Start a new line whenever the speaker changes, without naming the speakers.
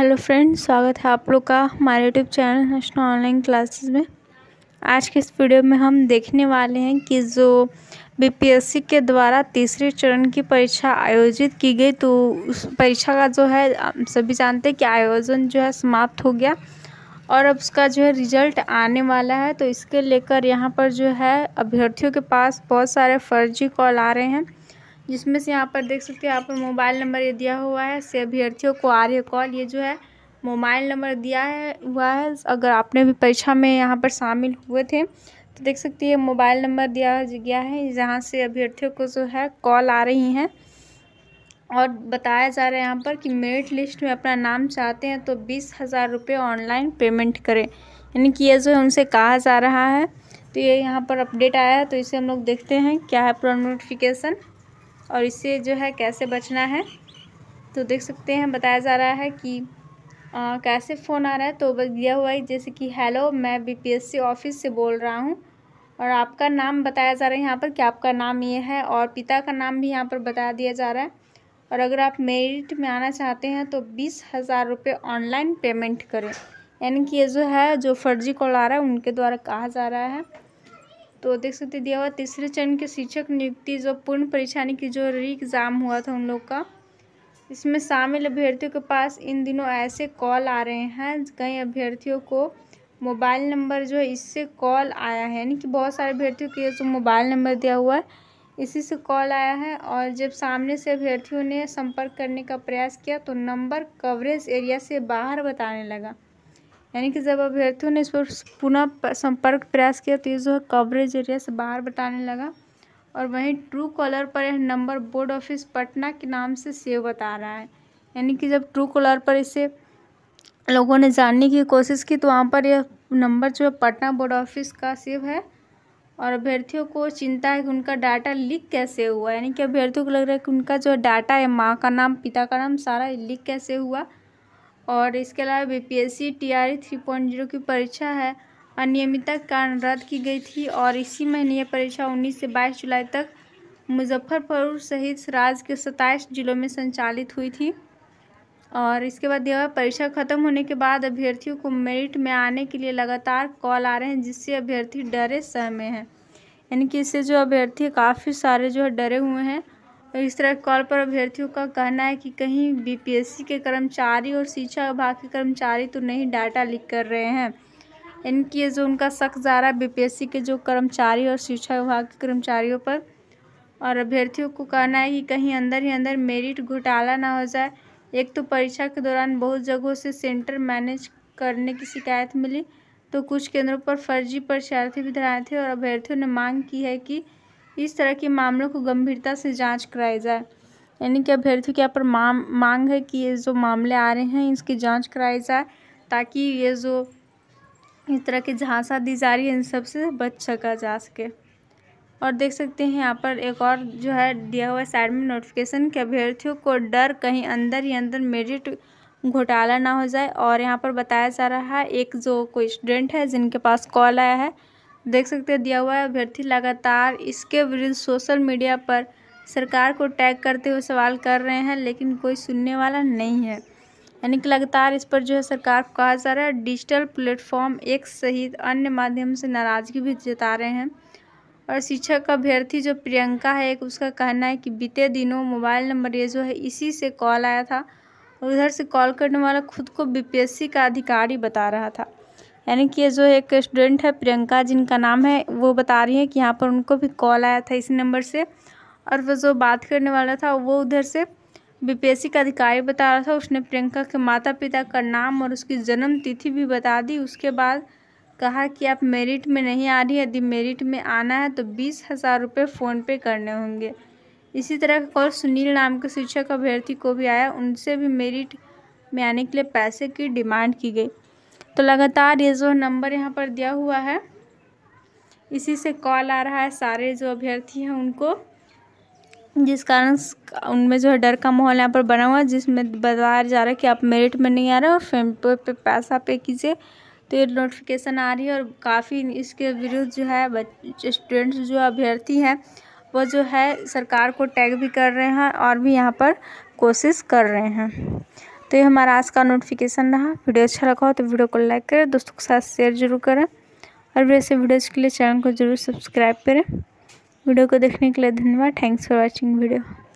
hello friends स्वागत है आप लोग का हमारे YouTube channel national online classes में आज के इस वीडियो में हम देखने वाले हैं कि जो बीपीएससी के द्वारा तीसरे चरण की परीक्षा आयोजित की गई तो उस परीक्षा का जो है सभी जानते हैं कि आयोजन जो है समाप्त हो गया और अब उसका जो है रिजल्ट आने वाला है तो इसके लेकर यहाँ पर जो है अभ्यर्थियों के पास बहुत सारे फर्जी कॉल आ रहे हैं जिसमें से यहाँ पर देख सकते हैं यहाँ पर मोबाइल नंबर ये दिया हुआ है से अभ्यर्थियों को आ रही है कॉल ये जो है मोबाइल नंबर दिया है हुआ है अगर आपने भी परीक्षा में यहाँ पर शामिल हुए थे तो देख सकते हैं मोबाइल नंबर दिया गया है जहाँ से अभ्यर्थियों को जो है कॉल आ रही हैं और बताया जा रहा है यहाँ पर कि मेरिट लिस्ट में अपना नाम चाहते हैं तो बीस हज़ार रुपये ऑनलाइन पेमेंट करें यानी कि ये जो है उनसे कहा जा रहा है तो ये यह यहाँ पर अपडेट आया है तो इसे हम लोग देखते हैं क्या है पूरा नोटिफिकेशन और इससे जो है कैसे बचना है तो देख सकते हैं बताया जा रहा है कि आ, कैसे फ़ोन आ रहा है तो बस दिया हुआ है जैसे कि हेलो मैं बीपीएससी ऑफिस से बोल रहा हूँ और आपका नाम बताया जा रहा है यहाँ पर कि आपका नाम ये है और पिता का नाम भी यहाँ पर बता दिया जा रहा है और अगर आप मेरिट में आना चाहते हैं तो बीस हज़ार रुपये ऑनलाइन पेमेंट करें यानी कि ये जो है जो फर्जी कॉल आ रहा है उनके द्वारा कहा जा रहा है तो देख सकते दिया हुआ तीसरे चरण के शिक्षक नियुक्ति जो पूर्ण परीक्षा यानी कि जो री एग्ज़ाम हुआ था उन लोग का इसमें शामिल अभ्यर्थियों के पास इन दिनों ऐसे कॉल आ रहे हैं कई अभ्यर्थियों को मोबाइल नंबर जो है इससे कॉल आया है यानी कि बहुत सारे अभ्यर्थियों के जो मोबाइल नंबर दिया हुआ है इसी से कॉल आया है और जब सामने से अभ्यर्थियों ने संपर्क करने का प्रयास किया तो नंबर कवरेज एरिया से बाहर बताने लगा यानी कि जब अभ्यर्थियों ने इस पर पुनः संपर्क प्रयास किया तो ये जो है कवरेज एरिया से बाहर बताने लगा और वहीं ट्रू कॉलर पर यह नंबर बोर्ड ऑफिस पटना के नाम से सेव बता रहा है यानी कि जब ट्रू कॉलर पर इसे लोगों ने जानने की कोशिश की तो वहाँ पर यह नंबर जो है पटना बोर्ड ऑफिस का सेव है और अभ्यर्थियों को चिंता है कि उनका डाटा लीक कैसे हुआ यानी कि अभ्यर्थियों को लग रहा है कि उनका जो डाटा है माँ का नाम पिता का नाम सारा लीक कैसे हुआ और इसके अलावा B P S C T R three point zero की परीक्षा है अनियमितता के कारण रद्द की गई थी और इसी महीने यह परीक्षा उन्नीस से बाईस जुलाई तक मुजफ्फरपुर सहित राज्य के सत्ताईस जिलों में संचालित हुई थी और इसके बाद यह परीक्षा खत्म होने के बाद अभ्यर्थियों को मेरिट में आने के लिए लगातार कॉल आ रहे हैं जिससे अभ्यर्थी डरे सहमे हैं यानी कि इससे जो अभ्यर्थी काफ़ी सारे जो है डरे हुए हैं इस तरह कॉल पर अभ्यर्थियों का कहना है कि कहीं बीपीएससी के कर्मचारी और शिक्षा विभाग के कर्मचारी तो नहीं डाटा लीक कर रहे हैं इनके ये जो उनका शक जा रहा है बीपीएससी के जो कर्मचारी और शिक्षा विभाग के कर्मचारियों पर और अभ्यर्थियों को कहना है कि कहीं अंदर ही अंदर मेरिट घोटाला ना हो जाए एक तो परीक्षा के दौरान बहुत जगहों से सेंटर मैनेज करने की शिकायत मिली तो कुछ केंद्रों पर फर्जी परीक्षार्थी भी धराए थे और अभ्यर्थियों ने मांग की है कि इस तरह के मामलों को गंभीरता से जांच कराई जाए यानी कि अभ्यर्थियों के यहाँ पर मांग है कि ये जो मामले आ रहे हैं इसकी जांच कराई जाए ताकि ये जो इस तरह की झांसा दी जा रही है इन सब से बच सका जा सके और देख सकते हैं यहाँ पर एक और जो है दिया हुआ साइड में नोटिफिकेशन के अभ्यर्थियों को डर कहीं अंदर ही अंदर मेरिट घोटाला ना हो जाए और यहाँ पर बताया जा रहा है एक जो कोई स्टूडेंट है जिनके पास कॉल आया है देख सकते हैं दिया हुआ है अभ्यर्थी लगातार इसके विरुद्ध सोशल मीडिया पर सरकार को टैग करते हुए सवाल कर रहे हैं लेकिन कोई सुनने वाला नहीं है यानी कि लगातार इस पर जो है सरकार को कहा जा रहा है डिजिटल प्लेटफॉर्म एक सहित अन्य माध्यम से नाराज़गी भी जता रहे हैं और शिक्षक अभ्यर्थी जो प्रियंका है एक उसका कहना है कि बीते दिनों मोबाइल नंबर ये जो है इसी से कॉल आया था और उधर से कॉल करने वाला खुद को बीपीएससी का अधिकारी बता रहा था यानी कि ये जो एक स्टूडेंट है प्रियंका जिनका नाम है वो बता रही है कि यहाँ पर उनको भी कॉल आया था इसी नंबर से और वो जो बात करने वाला था वो उधर से बीपीएससी का अधिकारी बता रहा था उसने प्रियंका के माता पिता का नाम और उसकी जन्म तिथि भी बता दी उसके बाद कहा कि आप मेरिट में नहीं आ रही यदि मेरिट में आना है तो बीस हज़ार रुपये फ़ोनपे करने होंगे इसी तरह का कॉल सुनील नाम के शिक्षक अभ्यर्थी को भी आया उनसे भी मेरिट में आने के लिए पैसे की डिमांड की गई तो लगातार ये जो नंबर यहाँ पर दिया हुआ है इसी से कॉल आ रहा है सारे जो अभ्यर्थी हैं उनको जिस कारण उनमें जो है डर का माहौल यहाँ पर बना हुआ है जिसमें बताया जा रहा है कि आप मेरिट में नहीं आ रहे और फेम पे, पे पैसा पे कीजिए तो ये नोटिफिकेशन आ रही है और काफ़ी इसके विरुद्ध जो है स्टूडेंट्स जो अभ्यर्थी हैं वो जो है सरकार को टैग भी कर रहे हैं और भी यहाँ पर कोशिश कर रहे हैं तो ये हमारा आज का नोटिफिकेशन रहा वीडियो अच्छा लगा हो तो वीडियो को लाइक करें दोस्तों के साथ शेयर जरूर करें और ऐसे वीडियोज़ के लिए चैनल को जरूर सब्सक्राइब करें वीडियो को देखने के लिए धन्यवाद थैंक्स फॉर वॉचिंग वीडियो